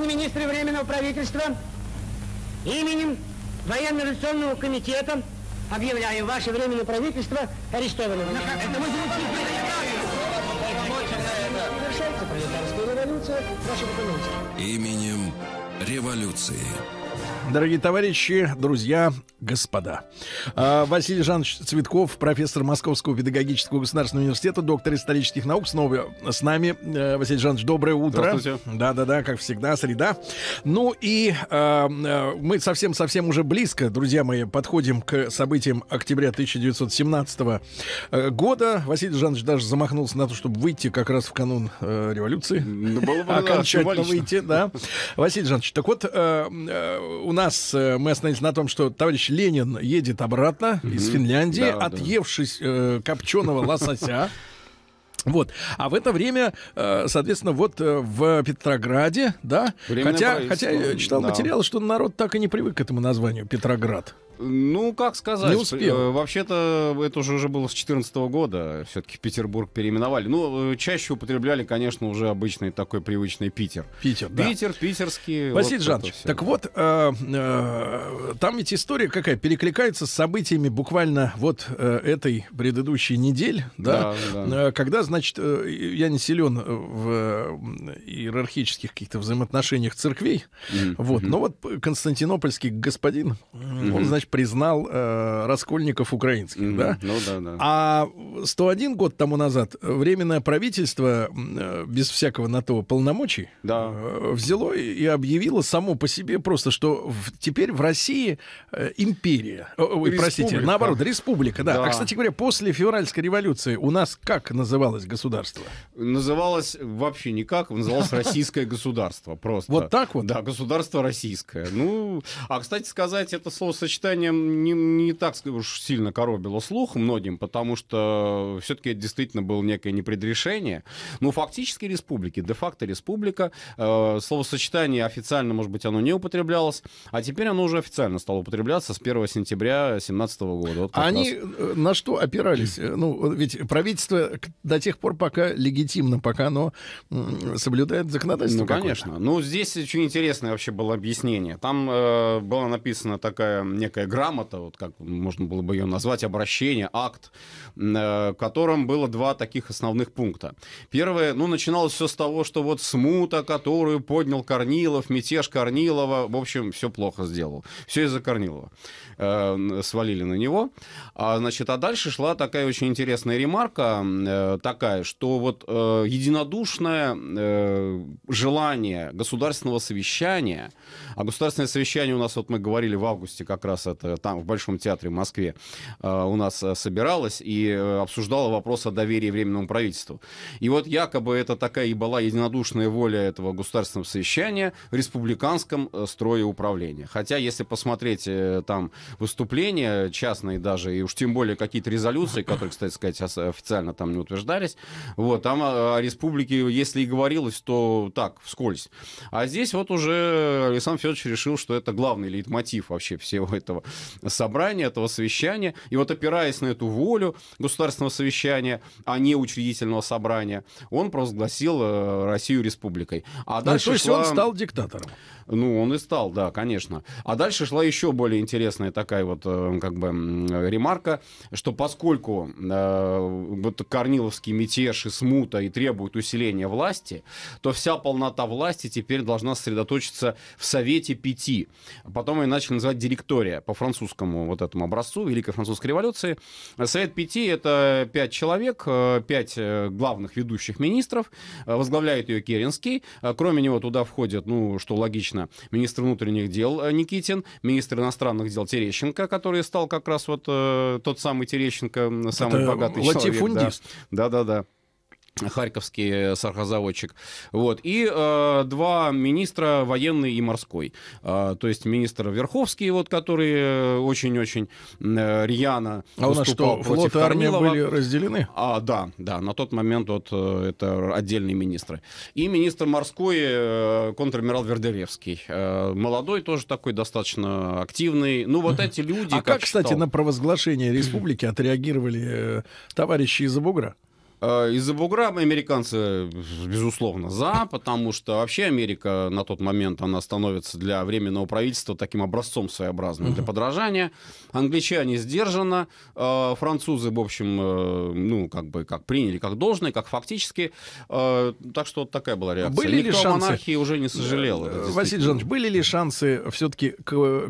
граждане министры Временного правительства, именем Военно-революционного комитета объявляю ваше Временное правительство арестованным. Ну, это мы революция, ваши Именем революции. Дорогие товарищи, друзья, господа. А, Василий Жанович Цветков, профессор Московского педагогического государственного университета, доктор исторических наук, снова с нами. Э, Василий Жанович, доброе утро. Здравствуйте. Да-да-да, как всегда, среда. Ну и э, э мы совсем-совсем уже близко, друзья мои, подходим к событиям октября 1917 э, года. Василий Жанович даже замахнулся на то, чтобы выйти как раз в канун э, революции. Было бы, Окончательно да, выйти, да. Василий Жанович, так вот, э, у нас нас э, мы остановились на том, что товарищ Ленин едет обратно mm-hmm. из Финляндии, да, отъевшись Э, копченого лосося. Вот. А в это время, э, соответственно, вот э, в Петрограде, да, хотя, хотя я читал да. материал, что народ так и не привык к этому названию Петроград. Ну, как сказать. Не э, успел. Вообще-то это уже, уже было с 2014 года. Все-таки Петербург переименовали. Ну, э, чаще употребляли, конечно, уже обычный такой привычный Питер. Питер, да. Питер, питерский. Василий вот Жанович, так вот, э, э, там ведь история какая перекликается с событиями буквально вот э, этой предыдущей недели, да, да, да. Э, когда, значит, э, я не силен в э, иерархических каких-то взаимоотношениях церквей, mm-hmm. вот, но вот константинопольский господин, mm-hmm. он, значит, признал э, раскольников украинских, mm-hmm. да? Ну да, да. А 101 год тому назад временное правительство э, без всякого на то полномочий да. э, взяло и объявило само по себе просто, что в, теперь в России э, империя, э, э, простите, наоборот, республика, да. А, да. А, кстати говоря, после февральской революции у нас как называлось государство? Называлось вообще никак, называлось российское государство просто. Вот так вот? Да, государство российское. Ну, а, кстати сказать, это словосочетание название не, не так уж сильно коробило слух многим, потому что все-таки это действительно было некое непредрешение. Но ну, фактически республики, де-факто республика, э, словосочетание официально, может быть, оно не употреблялось, а теперь оно уже официально стало употребляться с 1 сентября 2017 года. Вот а Они раз. Э, на что опирались? Э, ну, ведь правительство до тех пор, пока легитимно, пока оно соблюдает законодательство. Ну, конечно. Ну, здесь очень интересное вообще было объяснение. Там э, была написана такая некая грамота, вот как можно было бы ее назвать, обращение, акт, в э, котором было два таких основных пункта. Первое, ну, начиналось все с того, что вот смута, которую поднял Корнилов, мятеж Корнилова, в общем, все плохо сделал. Все из-за Корнилова. Э, свалили на него. А, значит, а дальше шла такая очень интересная ремарка, э, такая, что вот единодушное желание государственного совещания, а государственное совещание у нас, вот мы говорили в августе как раз это там в Большом театре в Москве э, у нас э, собиралась и э, обсуждала вопрос о доверии Временному правительству. И вот якобы это такая и была единодушная воля этого государственного совещания в республиканском строе управления. Хотя, если посмотреть там выступления частные даже, и уж тем более какие-то резолюции, которые, кстати сказать, официально там не утверждались, вот, там о республике, если и говорилось, то так, вскользь. А здесь вот уже Александр Федорович решил, что это главный лейтмотив вообще всего этого этого собрания, этого совещания. И вот опираясь на эту волю государственного совещания, а не учредительного собрания, он провозгласил э, Россию республикой. А ну, дальше то есть шла... он стал диктатором. Ну, он и стал, да, конечно. А дальше шла еще более интересная такая вот э, как бы ремарка, что поскольку э, вот Корниловский мятеж и смута и требуют усиления власти, то вся полнота власти теперь должна сосредоточиться в Совете Пяти. Потом ее начали называть директория по французскому вот этому образцу Великой Французской революции. Совет Пяти — это пять человек, э, пять э, главных ведущих министров. Возглавляет ее Керенский. Кроме него туда входят, ну, что логично, лично министр внутренних дел э, Никитин, министр иностранных дел Терещенко, который стал как раз вот э, тот самый Терещенко, самый Это богатый человек. Да, да, да харьковский э, сархозаводчик. Вот. И э, два министра, военный и морской. Э, то есть министр Верховский, вот, который э, очень-очень э, рьяно А у нас что, флот и армия были разделены? А, да, да. На тот момент вот э, это отдельные министры. И министр морской, э, контр Вердеревский. Э, молодой тоже такой, достаточно активный. Ну, вот эти люди... А как, как кстати, на провозглашение республики отреагировали товарищи из-за бугра? Э, из-за бугра американцы, безусловно, за, потому что вообще Америка на тот момент, она становится для временного правительства таким образцом своеобразным для подражания. Англичане сдержанно, э, французы, в общем, э, ну, как бы, как приняли, как должное, как фактически. Так что вот такая была реакция. Были Никто ли шансы? монархии уже не сожалел. Василий Жанович, были ли шансы все-таки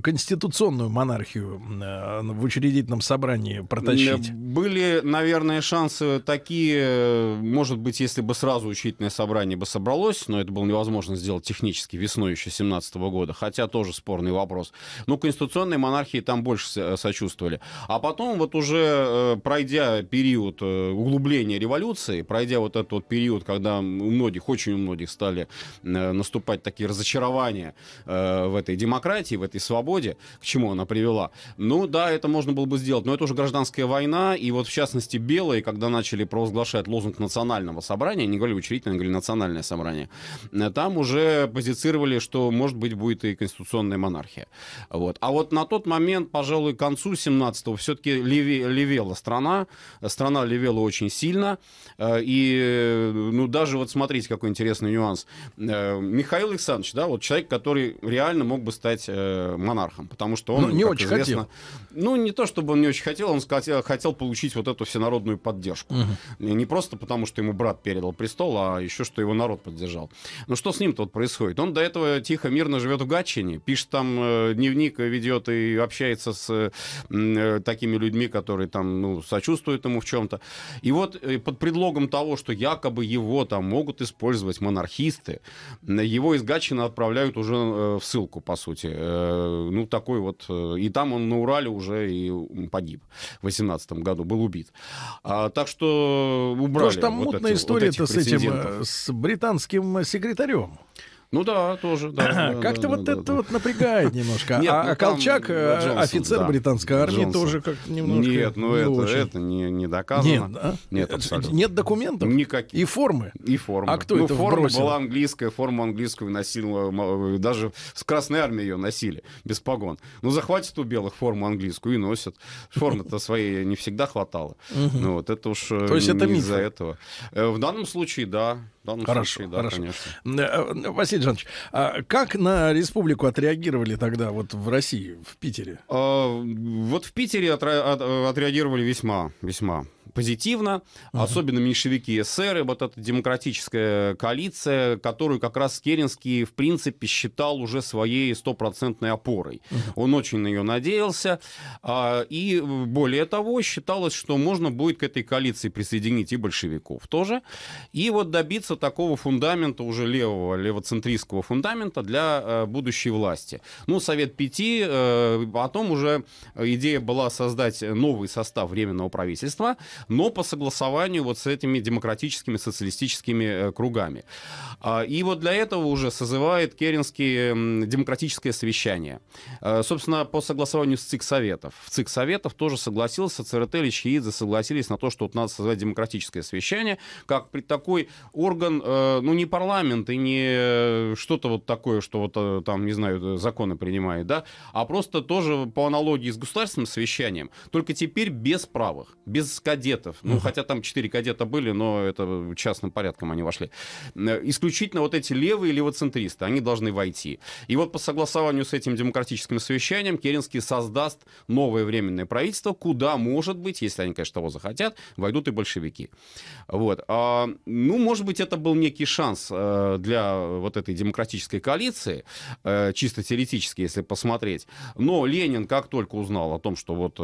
конституционную монархию в учредительном собрании протащить? Были, наверное, шансы такие Э, может быть, если бы сразу учительное собрание бы собралось, но это было невозможно сделать технически весной еще 17 года, хотя тоже спорный вопрос. Но ну, конституционной монархии там больше э, сочувствовали. А потом вот уже э, пройдя период углубления революции, пройдя вот этот вот период, когда у многих, очень у многих стали наступать такие разочарования в этой демократии, в этой свободе, к чему она привела. Ну да, это можно было бы сделать, но это уже гражданская война, и вот в частности белые, когда начали провозглашать оглашает лозунг национального собрания, не говорили учредительное, говорили национальное собрание, там уже позицировали, что, может быть, будет и конституционная монархия. Вот. А вот на тот момент, пожалуй, к концу 17-го все-таки леве, левела страна, страна левела очень сильно, э, и, ну, даже вот смотрите, какой интересный нюанс. Э, Михаил Александрович, да, вот человек, который реально мог бы стать э, монархом, потому что он, ну, не очень известно, хотел. Ну, не то, чтобы он не очень хотел, он хотел, хотел получить вот эту всенародную поддержку. Угу. Не просто потому, что ему брат передал престол, а еще, что его народ поддержал. Но ну, что с ним-то происходит? Он до этого тихо, мирно живет в Гатчине, пишет там э, дневник, ведет и общается с э, такими людьми, которые там ну, сочувствуют ему в чем-то. И вот э, под предлогом того, что якобы его там могут использовать монархисты, его из Гатчина отправляют уже э, в ссылку, по сути. Э, ну такой вот... Э, и там он на Урале уже и погиб в 18 году, был убит. А, так что убрали. Потому что там вот мутная история-то вот с этим, э, с британским секретарем. Ну да, тоже, да. Как-то вот это вот напрягает немножко. А, ну а Колчак, э, офицер британской армии, тоже как-то немножко... Нет, ну это не доказано. А? Э, нет, документов? Никаких. И формы? И формы. А кто ну, это форма была английская, форму английскую носила, э, даже с Красной армии ее носили, без погон. Ну захватят у белых форму английскую и носят. Формы-то своей не всегда хватало. Ну вот это уж не из-за этого. В данном случае, да, данном хорошо, случае, да, хорошо. конечно. Э, э, Василий Жанович, а как на республику отреагировали тогда вот в России, в Питере? А, вот в Питере отре- э, отреагировали весьма, весьма позитивно, угу. особенно меньшевики и вот эта демократическая коалиция, которую как раз Керенский, в принципе, считал уже своей стопроцентной опорой. Угу. Он очень на нее надеялся, а, и более того, считалось, что можно будет к этой коалиции присоединить и большевиков тоже, и вот добиться такого фундамента уже левого, левоцентристского фундамента для э, будущей власти. Ну, Совет Пяти, э, потом уже идея была создать новый состав Временного правительства, но по согласованию вот с этими демократическими социалистическими э, кругами. А, и вот для этого уже созывает Керенский демократическое совещание. Э, собственно, по согласованию с ЦИК Советов. В ЦИК Советов тоже согласился, Церетелич и Идзе согласились на то, что вот надо создать демократическое совещание, как при такой орган, э, ну не парламент и не что-то вот такое, что вот там, не знаю, законы принимает, да, а просто тоже по аналогии с государственным совещанием, только теперь без правых, без академии кадетов. Ну, uh хотя там четыре кадета были, но это частным порядком они вошли. Э, исключительно вот эти левые левоцентристы, они должны войти. И вот по согласованию с этим демократическим совещанием Керенский создаст новое временное правительство, куда, может быть, если они, конечно, того захотят, войдут и большевики. Вот. А, ну, может быть, это был некий шанс э, для вот этой демократической коалиции, э, чисто теоретически, если посмотреть. Но Ленин, как только узнал о том, что вот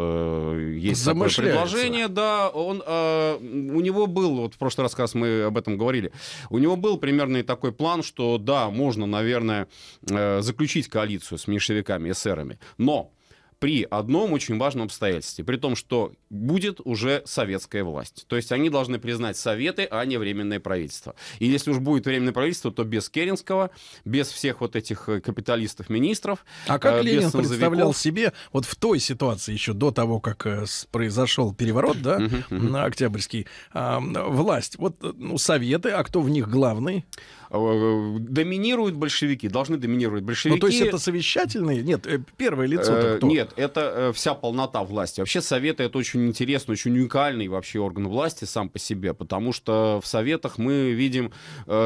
есть такое предложение, да, он, э, у него был, вот в прошлый рассказ мы об этом говорили, у него был примерно такой план, что да, можно, наверное, э, заключить коалицию с меньшевиками, эсерами, но при одном очень важном обстоятельстве, при том, что будет уже советская власть. То есть они должны признать советы, а не временное правительство. И если уж будет временное правительство, то без Керенского, без всех вот этих э, капиталистов-министров. А как э, Ленин без представлял себе вот в той ситуации еще до того, как э, произошел переворот, да, на Октябрьский, власть? Вот ну, советы, а кто в них главный? Э, доминируют большевики, должны доминировать большевики. Ну, то есть это совещательные? Нет, э, первое лицо э, кто? Нет, это вся полнота власти. Вообще Советы это очень интересно, очень уникальный вообще орган власти сам по себе, потому что в Советах мы видим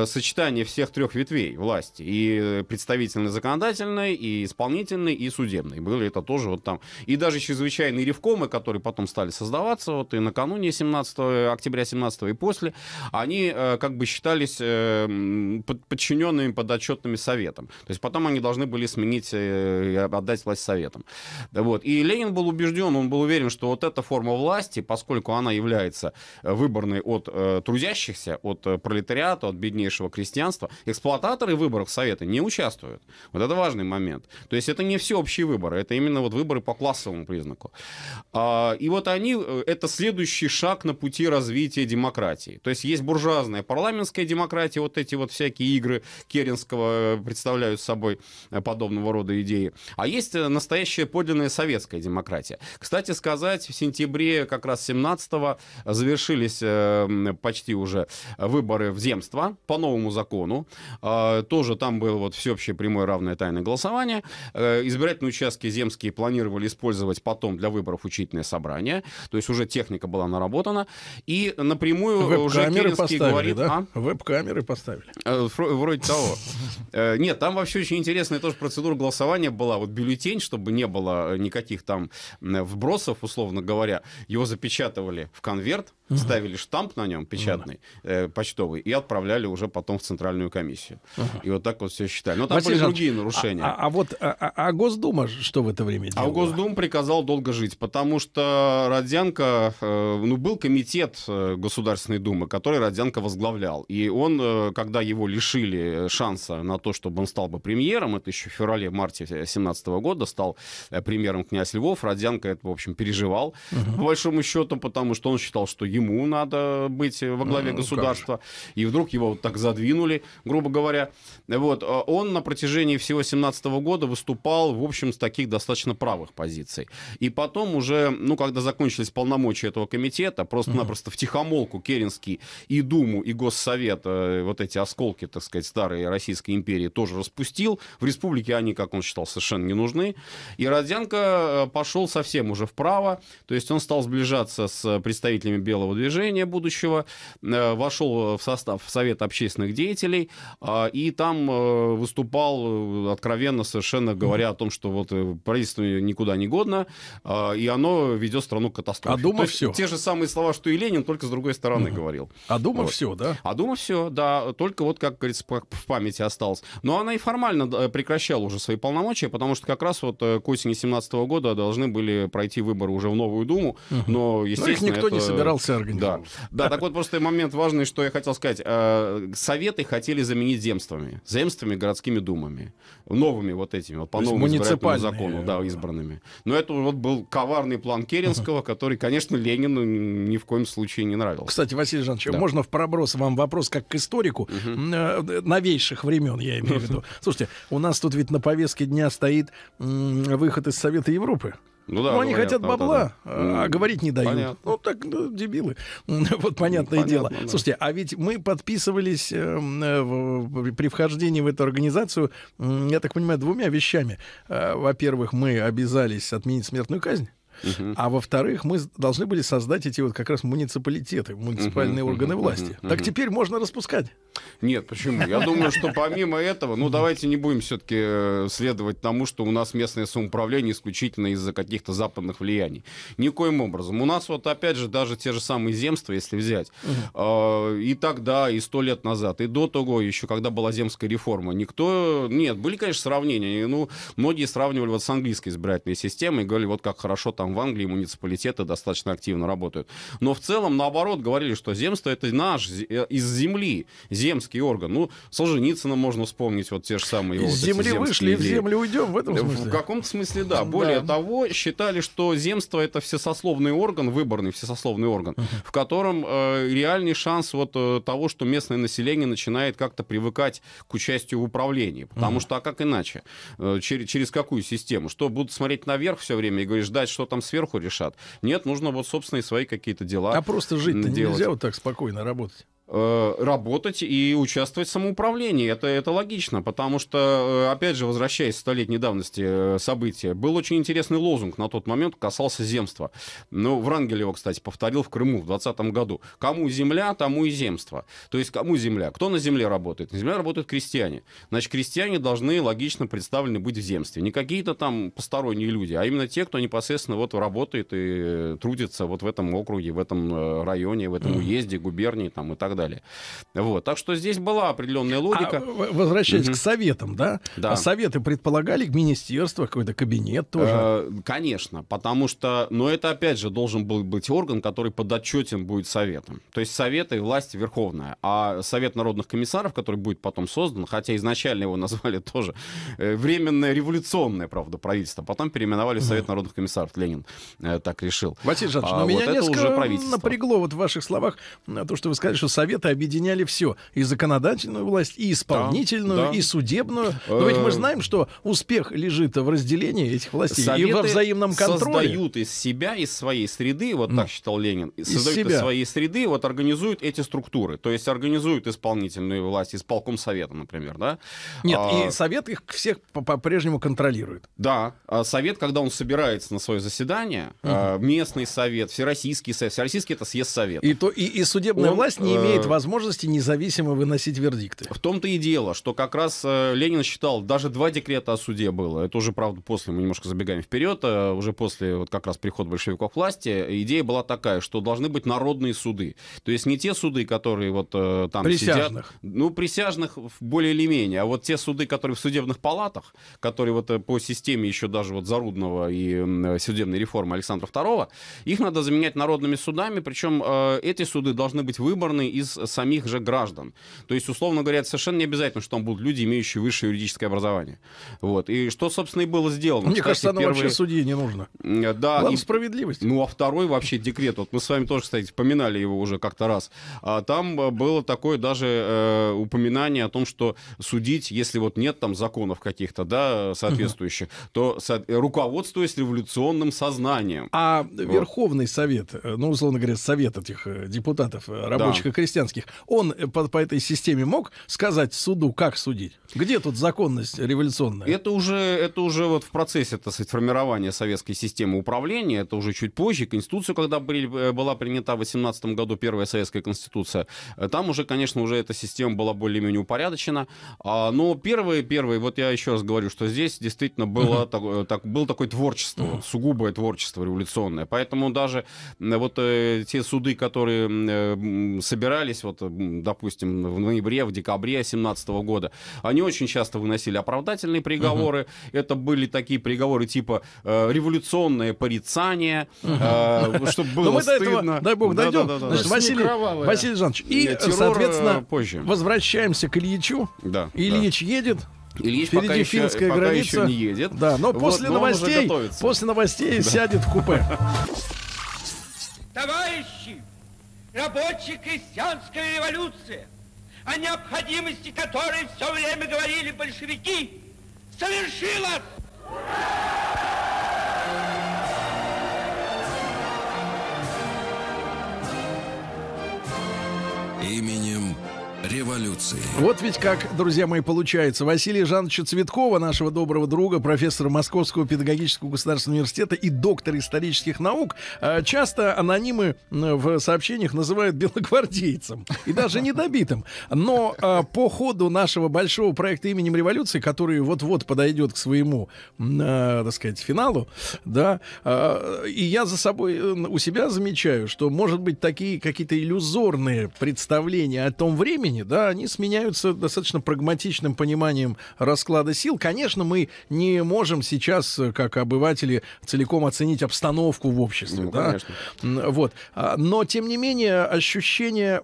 сочетание всех трех ветвей власти. И представительной законодательной, и исполнительной, и судебной. Были это тоже вот там. И даже чрезвычайные ревкомы, которые потом стали создаваться, вот и накануне 17 октября 17 и после, они как бы считались подчиненными подотчетными советам. То есть потом они должны были сменить, э, отдать власть советам. Вот. И Ленин был убежден, он был уверен, что вот эта форма власти, поскольку она является э, выборной от э, трудящихся, от э, пролетариата, от беднейшего крестьянства, эксплуататоры в выборах Совета не участвуют. Вот это важный момент. То есть это не всеобщие выборы, это именно вот выборы по классовому признаку. А, и вот они, это следующий шаг на пути развития демократии. То есть есть буржуазная парламентская демократия, вот эти вот все всякие игры Керенского э, представляют собой э, подобного рода идеи. А есть э, настоящая подлинная советская демократия. Кстати сказать, в сентябре как раз 17-го завершились почти уже выборы в земство по новому закону. Тоже там было вот всеобщее прямое равное тайное голосование. Избирательные участки земские планировали использовать потом для выборов учительное собрание. То есть уже техника была наработана. И напрямую уже Керенский поставили, говорит... Да? А? Веб-камеры поставили. А, вроде того. Э, нет, там вообще очень интересная тоже процедура голосования была. Вот бюллетень, чтобы не было э, никаких там вбросов, условно говоря, его запечатывали в конверт, угу. ставили штамп на нем печатный, угу. э, почтовый, и отправляли уже потом в Центральную комиссию. Угу. И вот так вот все считали. Но там Василий были другие нарушения. А, а, а вот а, а, а Госдума что в это время а делала? А госдум приказал долго жить, потому что Родзянко, э, ну, был комитет э, Государственной Думы, который Родзянко возглавлял. И он, э, когда его лишили шанса на то, чтобы он стал бы премьером, это еще в феврале-марте 2017 э, года стал э, премьером князь Львов, Родзянко это, в общем, переживал, угу. по большому счету, потому что он считал, что ему надо быть во главе ну, государства. И вдруг его вот так задвинули, грубо говоря. Вот. А он на протяжении всего 17 года выступал, в общем, с таких достаточно правых позиций. И потом уже, ну, когда закончились полномочия этого комитета, просто-напросто в тихомолку Керенский и Думу, и Госсовет, э, вот эти осколки, так сказать, старой Российской империи тоже распустил. В республике они, как он считал, совершенно не нужны. И Родзянко э, пошел совсем уже вправо, то есть он стал сближаться с представителями Белого общественного движения будущего, э, вошел в состав Совета общественных деятелей, а, и там э, выступал э, откровенно совершенно говоря о том, что вот правительство никуда не годно, а, и оно ведет страну к катастрофе. А Дума все. Те же самые слова, что и Ленин, только с другой стороны угу. говорил. А Дума вот. все, да? А Дума все, да. Только вот, как говорится, в памяти осталось. Но она и формально прекращала уже свои полномочия, потому что как раз вот к осени 17 года должны были пройти выборы уже в новую Думу, угу. но, естественно, но их никто это... не собирался организовал. Да, да так вот просто момент важный, что я хотел сказать. Э, советы хотели заменить земствами. Земствами, городскими думами. Новыми вот этими, вот по новому избирательному закону, э, да, избранными. Но это вот был коварный план Керенского, который, конечно, Ленину ни в коем случае не нравился. Кстати, Василий Жанович, да. можно в проброс вам вопрос как к историку угу. новейших времен, я имею в виду. Слушайте, у нас тут ведь на повестке дня стоит выход из Совета Европы. Ну, да, Но ну, они ну, хотят бабла, вот это. а, а говорить не дают. Понятно. Ну так, ну, дебилы. вот понятное понятно, дело. Да. Слушайте, а ведь мы подписывались эм, э, в, при вхождении в эту организацию, я так понимаю, двумя вещами. Э, во-первых, мы обязались отменить смертную казнь. Угу. А во-вторых, мы должны были создать эти вот как раз муниципалитеты, муниципальные угу, органы угу, власти. Угу, так теперь можно распускать. Нет, почему? Я думаю, что помимо этого, ну давайте не будем все-таки э, следовать тому, что у нас местное самоуправление исключительно из-за каких-то западных влияний. Никоим образом. У нас вот опять же даже те же самые земства, если взять, угу. и тогда, и сто лет назад, и до того еще, когда была земская реформа, никто... Нет, были, конечно, сравнения. Ну, многие сравнивали вот с английской избирательной системой и говорили, вот как хорошо там там в Англии муниципалитеты достаточно активно работают. Но в целом, наоборот, говорили, что земство это наш, э, из земли, земский орган. Ну, Солженицына можно вспомнить, вот те же самые Из вот земли вышли, идеи. в землю уйдем, в этом смысле? В каком-то смысле, да. Более да. того, считали, что земство это всесословный орган, выборный всесословный орган, в котором э, реальный шанс вот э, того, что местное население начинает как-то привыкать к участию в управлении. Потому uh что, а как иначе? Э, через, через какую систему? Что, будут смотреть наверх все время и говорить, ждать, что там там сверху решат. Нет, нужно вот собственные свои какие-то дела. А просто жить то нельзя вот так спокойно работать. Э, работать и участвовать в самоуправлении. Это, это логично, потому что, э, опять же, возвращаясь к столетней давности э, события, был очень интересный лозунг на тот момент, касался земства. Ну, Врангель его, кстати, повторил в Крыму в 2020 году. Кому земля, тому и земство. То есть, кому земля? Кто на земле работает? На земле работают крестьяне. Значит, крестьяне должны логично представлены быть в земстве. Не какие-то там посторонние люди, а именно те, кто непосредственно вот работает и трудится вот в этом округе, в этом районе, в этом уезде, губернии там, и так далее далее. Вот. Так что здесь была определенная логика. А, возвращаясь угу. к советам, да? Да. А советы предполагали к министерству, какой-то кабинет тоже? Э, конечно, потому что, но это опять же должен был быть орган, который подотчетен будет советом. То есть советы и власть верховная. А совет народных комиссаров, который будет потом создан, хотя изначально его назвали тоже э, временное революционное, правда, правительство, потом переименовали Совет народных комиссаров. Ленин э, так решил. Василий Жанович, а, но ну, вот меня несколько уже правительство. напрягло вот в ваших словах э, то, что вы сказали, что совет Советы объединяли все. И законодательную власть, и исполнительную, да, да. и судебную. Но ведь мы э. знаем, что успех лежит в разделении этих властей Советы и во взаимном контроле. создают из себя, из своей среды, вот ну. так считал Ленин, из себя. из своей среды, вот организуют эти структуры. То есть организуют исполнительную власть, исполком Совета, например, да? Нет, а, и Совет их всех по-прежнему контролирует. Да. А совет, когда он собирается на свое заседание, угу. местный совет, всероссийский совет, всероссийский это съезд совета. И, то, и, и судебная он, власть не э, имеет иметь возможности независимо выносить вердикты. В том-то и дело, что как раз э, Ленин считал, даже два декрета о суде было. Это уже, правда, после, мы немножко забегаем вперед, э, уже после вот как раз прихода большевиков к власти, идея была такая, что должны быть народные суды. То есть не те суды, которые вот э, там присяжных. сидят. Ну, присяжных более или менее. А вот те суды, которые в судебных палатах, которые вот по системе еще даже вот Зарудного и судебной реформы Александра II, их надо заменять народными судами, причем э, эти суды должны быть выборны из из самих же граждан. То есть, условно говоря, это совершенно не обязательно, что там будут люди, имеющие высшее юридическое образование. Вот. И что, собственно, и было сделано. Мне Кстати, кажется, оно первые... вообще судьи не нужно. Да. Главное, и... справедливость. Ну, а второй вообще декрет. Вот мы с вами тоже, кстати, вспоминали его уже как-то раз. А там э, было такое даже э, упоминание о том, что судить, если вот нет там законов каких-то, да, соответствующих, угу. то со... руководствуясь революционным сознанием. А вот. Верховный Совет, э, ну, условно говоря, Совет этих э, депутатов рабочих да. и крестьян, христианских, он э, по, по этой системе мог сказать суду, как судить? Где тут законность революционная? Это уже, это уже вот в процессе, так сказать, формирования советской системы управления, это уже чуть позже, Конституцию, когда были, э, была принята в 18 году первая советская Конституция, э, там уже, конечно, уже эта система была более-менее упорядочена, а, но первые, первые, вот я еще раз говорю, что здесь действительно было, так, так, было такое творчество, сугубое творчество революционное, поэтому даже вот те суды, которые собирают собирались, вот, допустим, в ноябре, в декабре 2017 года, они очень часто выносили оправдательные приговоры. Угу. Это были такие приговоры типа э, революционное порицание, угу. э, чтобы было Но ну, мы стыдно. До этого, дай бог, дойдем. Да, да, да, Значит, Василий, Василий Жанович, и, террор, соответственно, э, позже. возвращаемся к Ильичу. Да, Ильич да. едет. Ильич Впереди пока финская еще, граница. Пока еще не едет. Да, но вот, после, но новостей, после новостей сядет в купе. Товарищи, рабочая крестьянская революция, о необходимости которой все время говорили большевики, совершилась! Ура! именем революции. Вот ведь как, друзья мои, получается. Василия Жановича Цветкова, нашего доброго друга, профессора Московского педагогического государственного университета и доктора исторических наук, э, часто анонимы в сообщениях называют белогвардейцем и даже недобитым. Но э, по ходу нашего большого проекта именем революции, который вот-вот подойдет к своему, э, так сказать, финалу, да, и я за собой у себя замечаю, что, может быть, такие какие-то иллюзорные представления о том времени, времени, да, они сменяются достаточно прагматичным пониманием расклада сил. Конечно, мы не можем сейчас, как обыватели, целиком оценить обстановку в обществе, ну, да, конечно. вот. А, но, тем не менее, ощущение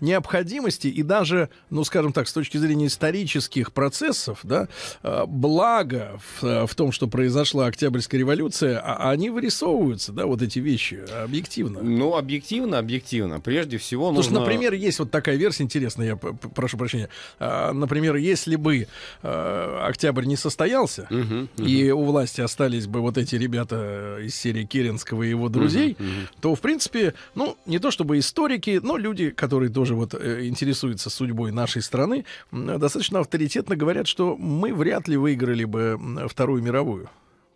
необходимости и даже, ну, скажем так, с точки зрения исторических процессов, да, а, благо в, том, что произошла Октябрьская революция, а, они вырисовываются, да, вот эти вещи, объективно. Ну, объективно, объективно. Прежде всего Потому нужно... Потому что, например, есть вот такая версия, интересно, я прошу прощения. А, например, если бы а, октябрь не состоялся, угу, uh и у власти остались бы вот эти ребята из серии Керенского и его друзей, угу, угу. то, в принципе, ну, не то чтобы историки, но люди, которые тоже вот э, интересуются судьбой нашей страны, достаточно авторитетно говорят, что мы вряд ли выиграли бы Вторую мировую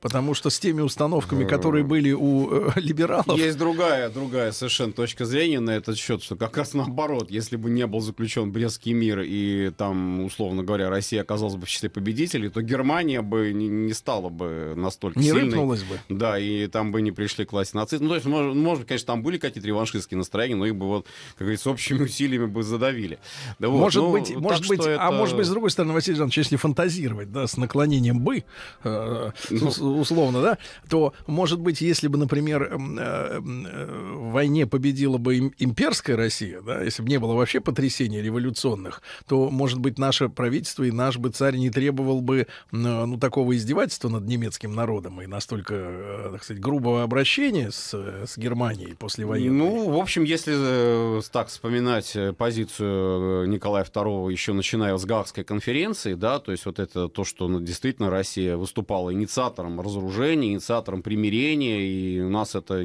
потому что с теми установками, э. которые были у э, либералов... Есть другая, другая совершенно точка зрения на этот счет, что как раз наоборот, если бы не был заключен Брестский мир, и там, условно говоря, Россия оказалась бы в числе победителей, то Германия бы не, не стала бы настолько не сильной. Не рыпнулась бы. Да, и там бы не пришли к власти нацисты. Ну, то есть, может, может конечно, там были какие-то реваншистские настроения, но их бы, вот, как говорится, общими усилиями бы задавили. Да вот, может ну, быть, может быть а это... может быть, с другой стороны, Василий Иванович, если фантазировать, да, с наклонением «бы», э, ну, условно, да, то, может быть, если бы, например, эм, э, эм, э, в войне победила бы имперская Россия, да, если бы не было вообще потрясений революционных, то, может быть, наше правительство и наш бы царь не требовал бы э, ну, такого издевательства над немецким народом и настолько, так сказать, грубого обращения с, с Германией после войны. Ну, в общем, если так вспоминать позицию Николая II еще начиная с Гаагской конференции, да, то есть вот это то, что ну, действительно Россия выступала инициатором разоружения, инициатором примирения, и у нас это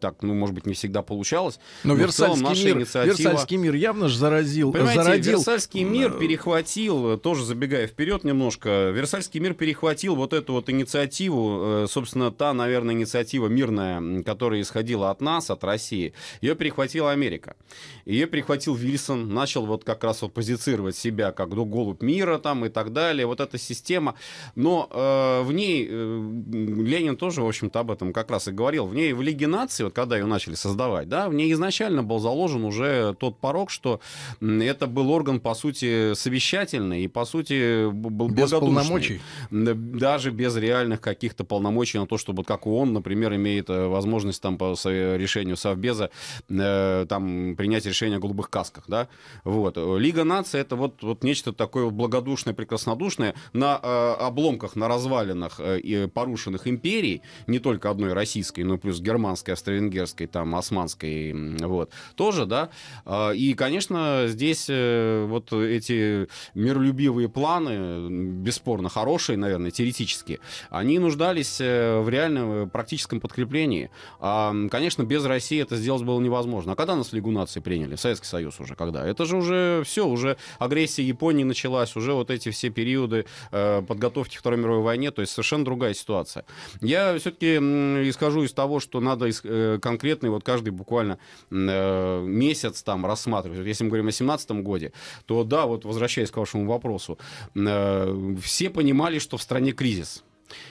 так, ну, может быть, не всегда получалось. Но, но Версальский, целом, мир, инициатива... Версальский мир явно же заразил, Понимаете, зародил... Версальский мир э, перехватил, тоже забегая вперед немножко, Версальский мир перехватил вот эту вот инициативу, э, собственно, та, наверное, инициатива мирная, которая исходила от нас, от России, ее перехватила Америка. Ее перехватил Вильсон, начал вот как раз вот позицировать себя как голубь мира там и так далее, вот эта система. Но э, в ней э, Ленин тоже, в общем-то, об этом как раз и говорил. В ней, в Лиге наций, вот когда ее начали создавать, да, в ней изначально был заложен уже тот порог, что это был орган, по сути, совещательный и, по сути, был Без полномочий? Даже без реальных каких-то полномочий на то, чтобы, как ООН, например, имеет э, возможность там по решению Совбеза э, там принять решение о голубых касках, да, вот. Лига наций — это вот, вот нечто такое благодушное, прекраснодушное на э, обломках, на развалинах э, порушенных империй, не только одной российской, но плюс германской, австро-венгерской, там, османской, вот, тоже, да. А, и, конечно, здесь э, вот эти миролюбивые планы, бесспорно хорошие, наверное, теоретически, они нуждались э, в реальном э, практическом подкреплении. А, конечно, без России это сделать было невозможно. А когда нас лигунации приняли? Советский Союз уже когда? Это же уже все, уже агрессия Японии началась, уже вот эти все периоды подготовки к Второй мировой войне, то есть совершенно другая ситуация. Я все-таки исхожу из того, что надо э, конкретный, вот каждый буквально э, месяц там рассматривать. Если мы говорим о 2017 годе, то да, вот возвращаясь к вашему вопросу, э, все понимали, что в стране кризис.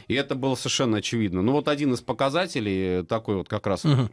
И это было совершенно очевидно. Ну вот один из показателей такой вот как раз... Угу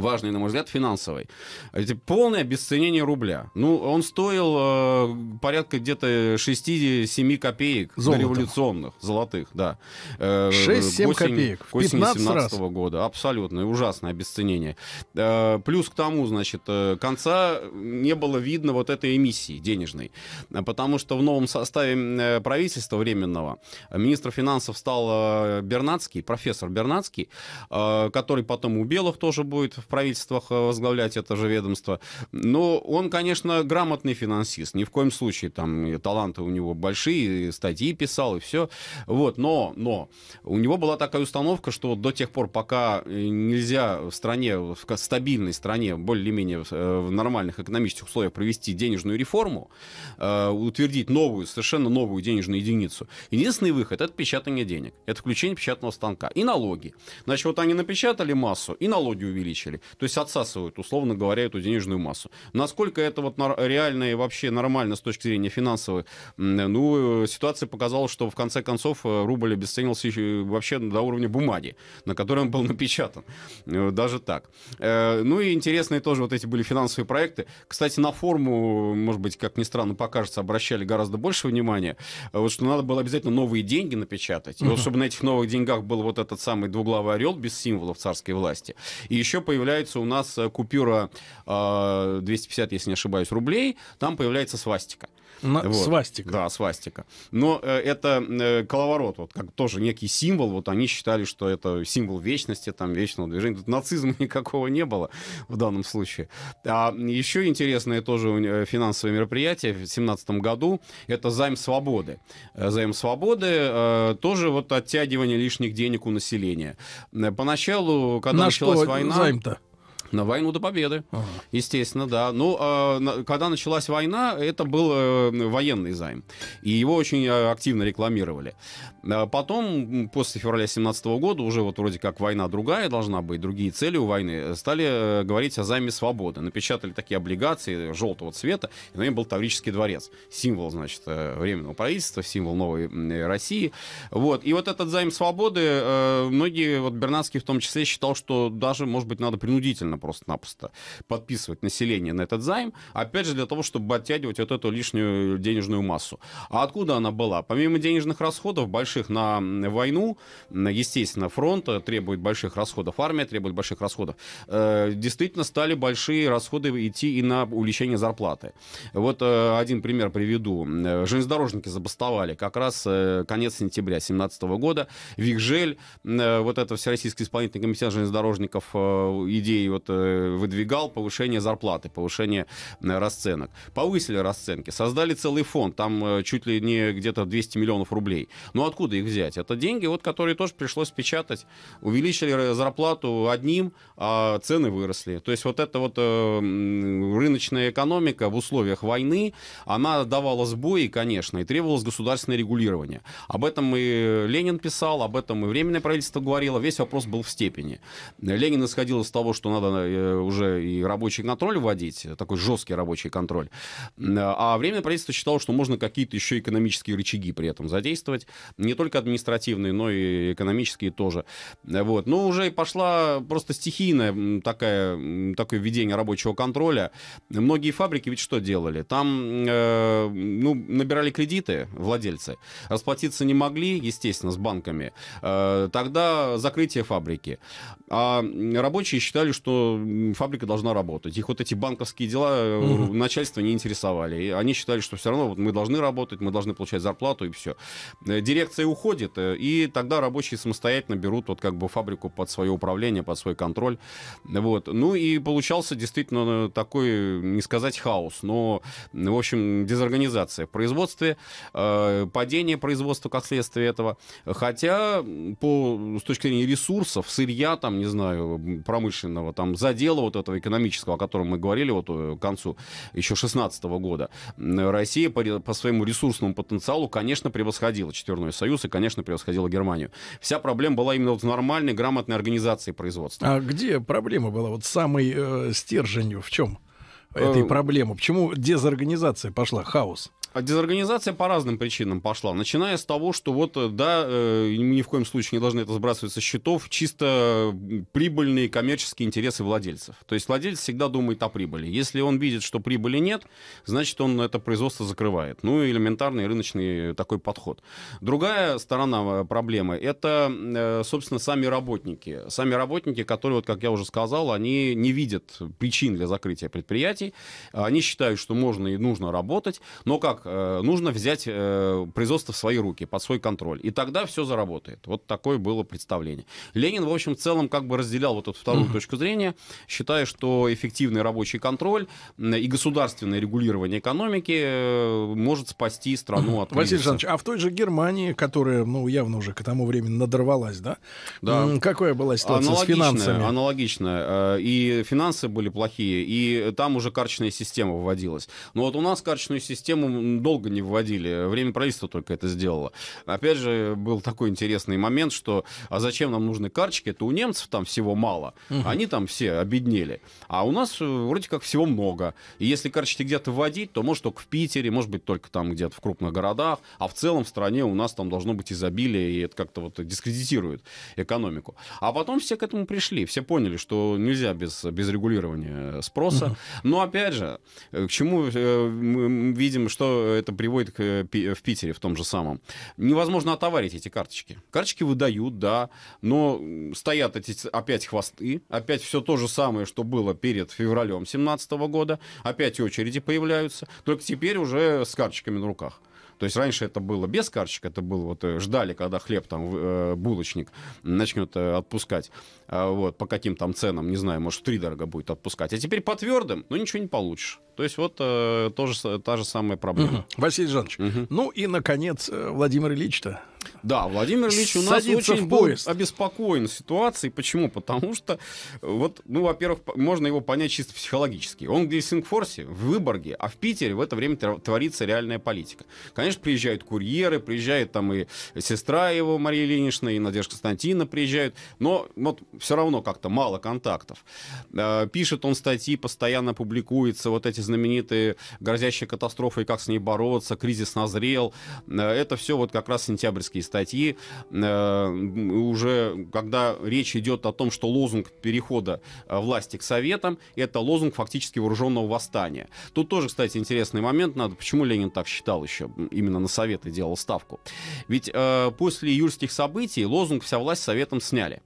важный, на мой взгляд, финансовый. Это полное обесценение рубля. Ну, он стоил э, порядка где-то 6-7 копеек Золото. революционных, золотых, да. Э, 6-7 копеек. К осени 17 -го года. Абсолютно. Ужасное обесценение. Э, плюс к тому, значит, э, конца не было видно вот этой эмиссии денежной. Потому что в новом составе э, правительства временного министр финансов стал э, Бернацкий, профессор Бернацкий, э, который потом у Белых тоже будет в правительствах э, возглавлять это же ведомство. Но он, конечно, грамотный финансист. Ни в коем случае там таланты у него большие, статьи писал и все. Вот, но, но у него была такая установка, что до тех пор, пока э, нельзя в стране, в стабильной стране, более-менее э, в нормальных экономических условиях провести денежную реформу, утвердить новую, совершенно новую денежную единицу. Единственный выход — это печатание денег. Это включение печатного станка. И налоги. Значит, вот они напечатали массу и налоги увеличили увеличили. То есть отсасывают, условно говоря, эту денежную массу. Насколько это вот реально и вообще нормально с точки зрения финансовой? Ну, ситуация показала, что в конце концов э, рубль обесценился еще вообще до уровня бумаги, на которой он был напечатан. Э, даже так. Э, ну и интересные тоже вот эти были финансовые проекты. Кстати, на форму, может быть, как ни странно покажется, обращали гораздо больше внимания. Вот что надо было обязательно новые деньги напечатать. И вот чтобы на этих новых деньгах был вот этот самый двуглавый орел без символов царской власти. И еще по появляется у нас э, купюра 250, э, если не ошибаюсь, рублей, там появляется свастика. На... Вот. Свастика. Да, свастика. Но э, это э, коловорот, вот как тоже некий символ. Вот они считали, что это символ вечности, там вечного движения. Тут нацизма никакого не было в данном случае. А еще интересное тоже финансовое мероприятие в 2017 году – это займ свободы. Э, займ свободы э, тоже вот оттягивание лишних денег у населения. Э, поначалу, когда На началась что война... Займ-то? На войну до победы, ага. естественно, да. Ну, э, когда началась война, это был э, военный займ. И его очень э, активно рекламировали. А потом, после февраля 17 года, уже вот вроде как война другая должна быть, другие цели у войны, э, стали э, говорить о займе свободы. Напечатали такие облигации желтого цвета, и на нем был Таврический дворец. Символ, значит, Временного правительства, символ новой России. Вот. И вот этот займ свободы, э, многие, вот Бернацкий в том числе, считал, что даже, может быть, надо принудительно просто-напросто подписывать население на этот займ, опять же, для того, чтобы оттягивать вот эту лишнюю денежную массу. А откуда она была? Помимо денежных расходов больших на войну, естественно, фронт э, требует больших расходов, армия требует больших расходов, э, действительно стали большие расходы идти и на увеличение зарплаты. Вот э, один пример приведу. Железнодорожники забастовали как раз конец сентября 2017 года. Викжель, вот это Всероссийский исполнительный комитет железнодорожников, э, идеи вот Э, выдвигал повышение зарплаты, повышение э, расценок. Повысили расценки, создали целый фонд, там э, чуть ли не где-то 200 миллионов рублей. Но ну, откуда их взять? Это деньги, вот, которые тоже пришлось печатать. Увеличили зарплату одним, а цены выросли. То есть вот эта вот рыночная экономика в условиях войны, она давала сбои, конечно, и требовалось государственное регулирование. Об этом и Ленин писал, об этом и Временное правительство говорило. Весь вопрос был в степени. Ленин исходил из того, что надо Э, уже и рабочий контроль вводить, э, такой жесткий рабочий контроль. Э, а Временное правительство считало, что можно какие-то еще экономические рычаги при этом задействовать, не только административные, но и экономические тоже. Вот. Но уже и пошла просто стихийная такая, такое введение рабочего контроля. Многие фабрики ведь что делали? Там э, ну, набирали кредиты владельцы, расплатиться не могли, естественно, с банками. Э, тогда закрытие фабрики. А рабочие считали, что фабрика должна работать. Их вот эти банковские дела угу. начальство не интересовали. И они считали, что все равно вот мы должны работать, мы должны получать зарплату и все. Э, дирекция уходит, э, и тогда рабочие самостоятельно берут вот как бы фабрику под свое управление, под свой контроль. Вот. Ну и получался действительно такой, не сказать хаос, но, в общем, дезорганизация в производстве, падение производства как следствие этого. Хотя по, с точки зрения ресурсов, сырья там, не знаю, промышленного, там задела вот этого экономического, о котором мы говорили вот э, к концу еще 16 года, Россия по, по своему ресурсному потенциалу, конечно, превосходила Четверной Союз и, конечно, превосходила Германию. Вся проблема была именно вот в нормальной, грамотной организации производства. А где проблема была? Вот самый э, стержень в чем? Э, этой проблемы? Почему дезорганизация пошла, хаос? А дезорганизация по разным причинам пошла. Начиная с того, что вот, э, да, э, ни в коем случае не должны это сбрасывать со счетов, чисто прибыльные коммерческие интересы владельцев. То есть владелец всегда думает о прибыли. Если он видит, что прибыли нет, значит, он это производство закрывает. Ну, элементарный рыночный такой подход. Другая сторона э, проблемы — это, э, собственно, сами работники. Сами работники, которые, вот, как я уже сказал, они не видят причин для закрытия предприятий. Они считают, что можно и нужно работать. Но как как? Э, нужно взять э, производство в свои руки, под свой контроль. И тогда все заработает. Вот такое было представление. Ленин, в общем, в целом как бы разделял вот эту вторую uh-huh. точку зрения, считая, что эффективный рабочий контроль и государственное регулирование экономики э, может спасти страну uh-huh. от Василий Александрович, а в той же Германии, которая, ну, явно уже к тому времени надорвалась, да? Да. Какая была ситуация с финансами? аналогичная И финансы были плохие, и там уже карточная система вводилась. Но вот у нас карточную систему долго не вводили. Время правительства только это сделало. Опять же, был такой интересный момент, что а зачем нам нужны карточки? Это у немцев там всего мало. Угу. Они там все обеднели. А у нас э, вроде как всего много. И если карточки где-то вводить, то может только в Питере, может быть только там где-то в крупных городах. А в целом в стране у нас там должно быть изобилие, и это как-то вот дискредитирует экономику. А потом все к этому пришли. Все поняли, что нельзя без, без регулирования спроса. Угу. Но опять же, э, к чему э, мы видим, что это приводит к, э, в Питере в том же самом. Невозможно отоварить эти карточки. Карточки выдают, да, но стоят эти опять хвосты, опять все то же самое, что было перед февралем 2017 года, опять очереди появляются, только теперь уже с карточками на руках. То есть раньше это было без карточек, это было вот э, ждали, когда хлеб там э, булочник начнет э, отпускать а вот, по каким там ценам, не знаю, может, три дорого будет отпускать. А теперь по твердым, ну, ничего не получишь. То есть вот тоже та же самая проблема. Угу. Василий Жанович, угу. ну и, наконец, Владимир Ильич-то да, Владимир Ильич у нас очень был обеспокоен ситуацией. Почему? Потому что, э, вот, ну, во-первых, можно его понять чисто психологически. Он в Гельсингфорсе, в Выборге, а в Питере в это время творится реальная политика. Конечно, приезжают курьеры, приезжает там и сестра его, Мария Ильинична, и Надежда Константина приезжают, но вот все равно как-то мало контактов. Э, пишет он статьи, постоянно публикуется, вот эти знаменитые грозящие катастрофы и как с ней бороться, кризис назрел. Э, это все вот как раз сентябрьский философские статьи, э, уже когда речь идет о том, что лозунг перехода э, власти к советам, это лозунг фактически вооруженного восстания. Тут тоже, кстати, интересный момент, надо, почему Ленин так считал еще, именно на советы делал ставку. Ведь э, после июльских событий лозунг «Вся власть советам сняли.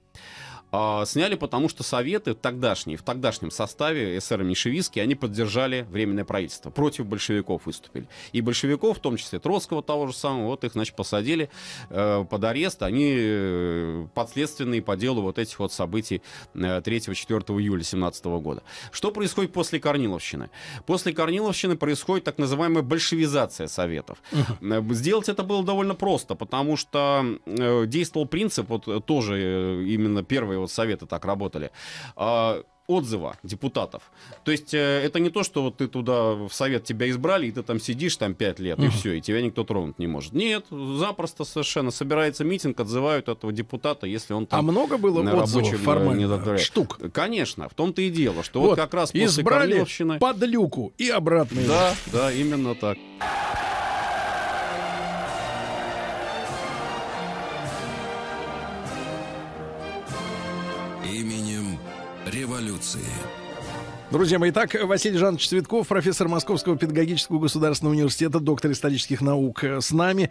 А, сняли, потому что Советы тогдашние, в тогдашнем составе ССР меньшевистские, они поддержали Временное правительство, против большевиков выступили. И большевиков, в том числе Троцкого того же самого, вот их, значит, посадили э, под арест, они э, подследственные по делу вот этих вот событий 3-4 э, июля 17 года. Что происходит после Корниловщины? После Корниловщины происходит так называемая большевизация Советов. Э, сделать это было довольно просто, потому что действовал принцип, вот тоже именно первый Советы так работали, а, отзыва депутатов. То есть э, это не то, что вот ты туда в совет тебя избрали, и ты там сидишь там пять лет, uh-huh. и все, и тебя никто тронуть не может. Нет, запросто совершенно. Собирается митинг, отзывают этого депутата, если он там... А много было на отзывов э, формально? Не Штук? Конечно, в том-то и дело, что вот, вот как раз после Избрали под люку и обратно. Да, да, именно так. Nazi. Друзья мои, так Василий Жанович Цветков, профессор Московского педагогического государственного университета, доктор исторических наук э, с нами.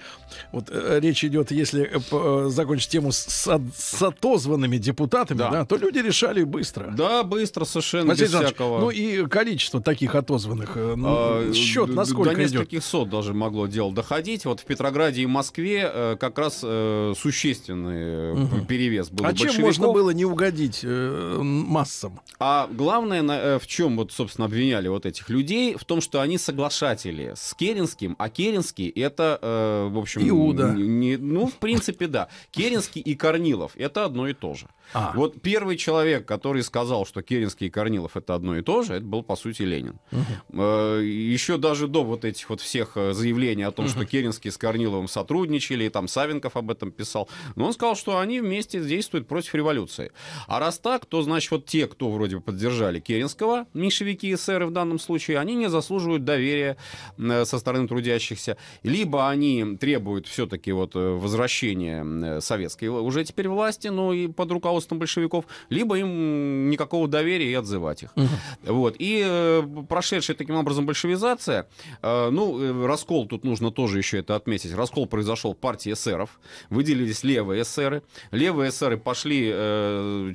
Вот э, речь идет, если э, закончить тему с, с отозванными депутатами, да. Да, то люди решали быстро. Да, быстро, совершенно Василий без Жанович, всякого. Ну и количество таких отозванных, ну, а, счет насколько идет? До нескольких сот даже могло дело доходить. Вот в Петрограде и Москве как раз существенный угу. перевес был. А чем можно было не угодить массам? А главное, в чем вот, собственно, обвиняли вот этих людей? В том, что они соглашатели с Керенским, а Керенский это, э, в общем... Иуда. Не, ну, в принципе, да. Керенский и Корнилов — это одно и то же. А. Вот первый человек, который сказал, что Керенский и Корнилов — это одно и то же, это был, по сути, Ленин. Угу. Э, еще даже до вот этих вот всех э, заявлений о том, угу. что Керенский с Корниловым сотрудничали, и там Савенков об этом писал, но он сказал, что они вместе действуют против революции. А раз так, то, значит, вот те, кто вроде бы поддержали Керенского, права, меньшевики и эсеры в данном случае, они не заслуживают доверия э, со стороны трудящихся. Либо они требуют все-таки вот э, возвращения э, советской уже теперь власти, но ну, и под руководством большевиков, либо им никакого доверия и отзывать их. Угу. Вот. И прошедшая таким образом большевизация, ну, раскол тут нужно тоже еще это отметить, раскол произошел в партии эсеров, выделились левые эсеры, левые эсеры пошли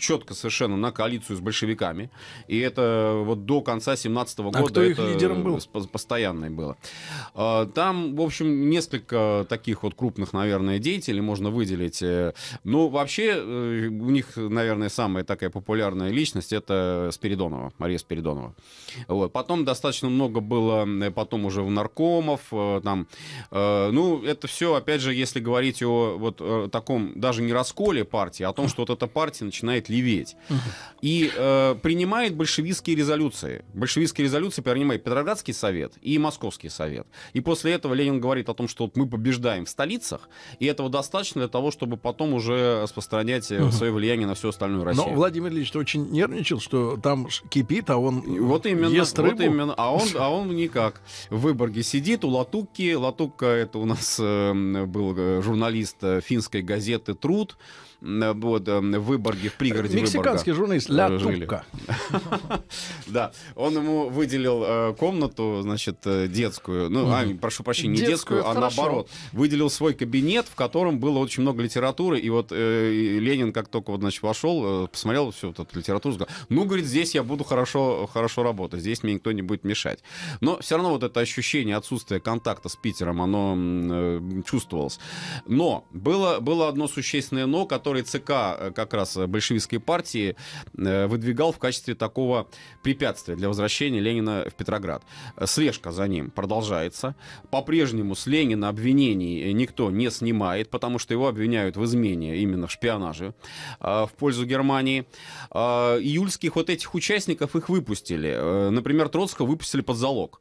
четко совершенно на коалицию с большевиками, и это вот до конца 17 -го а года. А кто их лидером был? Постоянное было. А, там, в общем, несколько таких вот крупных, наверное, деятелей можно выделить. Э, ну, вообще, э, у них, наверное, самая такая популярная личность — это Спиридонова, Мария Спиридонова. Вот. Потом достаточно много было, э, потом уже в наркомов, там. Ну, это все, опять же, если говорить о вот таком даже не расколе партии, а о том, что вот эта партия начинает леветь. И принимает большевистские резолюции. Большевистские резолюции принимали Петроградский совет и Московский совет. И после этого Ленин говорит о том, что вот мы побеждаем в столицах, и этого достаточно для того, чтобы потом уже распространять э, свое влияние на всю остальную Россию. Но Владимир Ильич очень нервничал, что там кипит, а он вот именно, ест рыбу. Вот именно, а он, а он никак. В Выборге сидит, у Латукки, Латукка это у нас эм, был э, журналист э, финской газеты «Труд», Э, вот, в э, Выборге, в пригороде Мексиканский Выборга. журналист Ля э, Тупка. Да, он ему выделил комнату, значит, детскую, ну, а, прошу прощения, не детскую, а наоборот, выделил свой кабинет, в котором было очень много литературы, и вот Ленин, как только вот, значит, вошел, посмотрел всю эту литературу, сказал, ну, говорит, здесь я буду хорошо, хорошо работать, здесь мне никто не будет мешать. Но все равно вот это ощущение отсутствия контакта с Питером, оно чувствовалось. Но было, было одно существенное но, которое который ЦК э, как раз э, большевистской партии э, выдвигал в качестве такого препятствия для возвращения Ленина в Петроград. Слежка за ним продолжается. По-прежнему с Ленина обвинений никто не снимает, потому что его обвиняют в измене, именно в шпионаже в пользу Германии. Июльских вот этих участников их выпустили. Например, Троцкого выпустили под залог.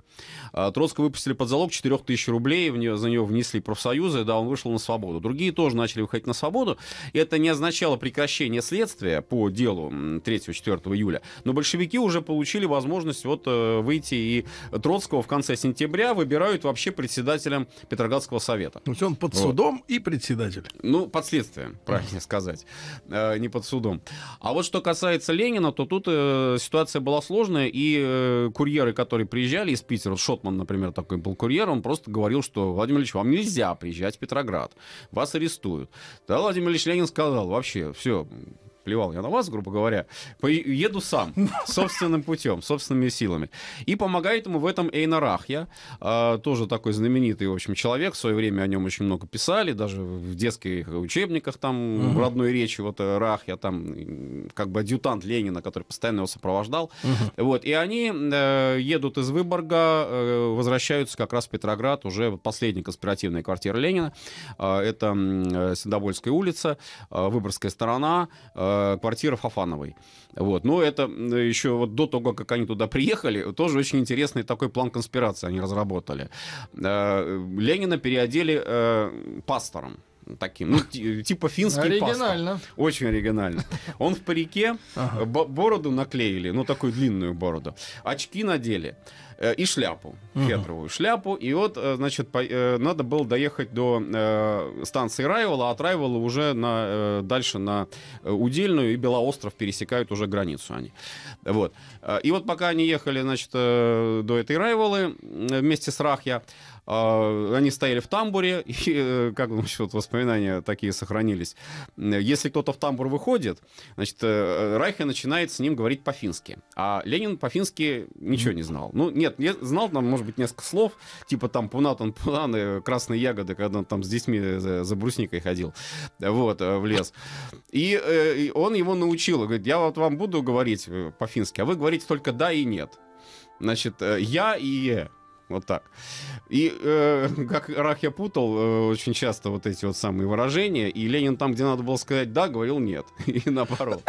Троцкого выпустили под залог 4 тысяч рублей, в нее, за него внесли профсоюзы, да, он вышел на свободу. Другие тоже начали выходить на свободу. И это не означало прекращение следствия по делу 3-4 июля, но большевики уже получили возможность вот э, выйти и Троцкого в конце сентября выбирают вообще председателем Петроградского совета. То есть он под вот. судом и председатель. Ну, под следствием, правильнее сказать. Э, не под судом. А вот что касается Ленина, то тут э, ситуация была сложная, и курьеры, которые приезжали из Питера, Шотман, например, такой был курьер, он просто говорил, что, Владимир Ильич, вам нельзя приезжать в Петроград, вас арестуют. Да, Владимир Ильич Ленин сказал, сказал, вообще, все, плевал я на вас, грубо говоря, еду сам, собственным путем, собственными силами. И помогает ему в этом Эйнарахья, а, тоже такой знаменитый, в общем, человек, в свое время о нем очень много писали, даже в детских учебниках там, в родной речи, вот э, Рахья, там, как бы адъютант Ленина, который постоянно его сопровождал. Вот, и они э, едут из Выборга, э, возвращаются как раз в Петроград, уже последняя конспиративная квартира Ленина, а, это Седовольская улица, а, Выборгская сторона, Э, квартира в Вот. Но ну, это еще вот до того, как они туда приехали, тоже очень интересный такой план конспирации они разработали. Э, Ленина переодели э, пастором таким, ну, типа финский Оригинально. Паспорт. Очень оригинально. Он в парике, ага. бороду наклеили, ну, такую длинную бороду, очки надели э, и шляпу, угу. фетровую шляпу. И вот, э, значит, по, э, надо было доехать до э, станции Райвола, а от Райвола уже на, э, дальше на Удельную и Белоостров пересекают уже границу они. Вот. И вот пока они ехали, значит, э, до этой Райволы вместе с Рахья, а, они стояли в тамбуре, и, э, как вот воспоминания такие сохранились. Если кто-то в тамбур выходит, значит, э, Райхе начинает с ним говорить по-фински. А Ленин по-фински ничего не знал. Ну, нет, знал там, может быть, несколько слов, типа там пунатан пунаны, красные ягоды, когда он там с детьми за, за брусникой ходил, вот, э, в лес. И, и он его научил, говорит, я вот вам буду говорить по-фински, а вы говорите только «да» и «нет». Значит, «я» и «е». Вот так. И э, как Рах я путал э, очень часто вот эти вот самые выражения, и Ленин там, где надо было сказать «да», говорил «нет», и наоборот.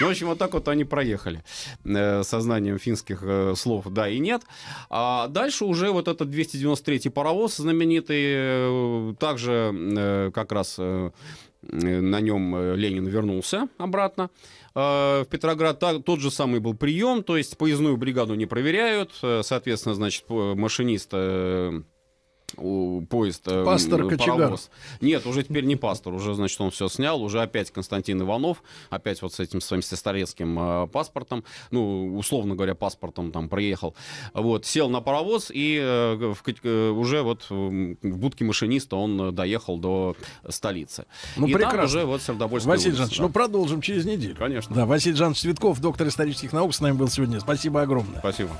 Ну, в общем, вот так вот они проехали э, сознанием финских э, слов «да» и «нет». А дальше уже вот этот 293-й паровоз знаменитый, э, также э, как раз э, Э, на нем э, Ленин вернулся обратно э, в Петроград. Тот же самый был прием, то есть поездную бригаду не проверяют, соответственно, значит, машиниста у, поезд... Э, пастор э, Кочегар. Нет, уже теперь не пастор, уже, значит, он все снял, уже опять Константин Иванов, опять вот с этим своим сестрорецким э, паспортом, ну, условно говоря, паспортом там приехал, вот, сел на паровоз и э, в, э, уже вот в будке машиниста он доехал до столицы. Ну, и прекрасно. там уже вот Сердобольская Василий улица, Жанович, да. ну, продолжим через неделю. Конечно. Да, Василий Жанович Цветков, доктор исторических наук, с нами был сегодня. Спасибо огромное. Спасибо.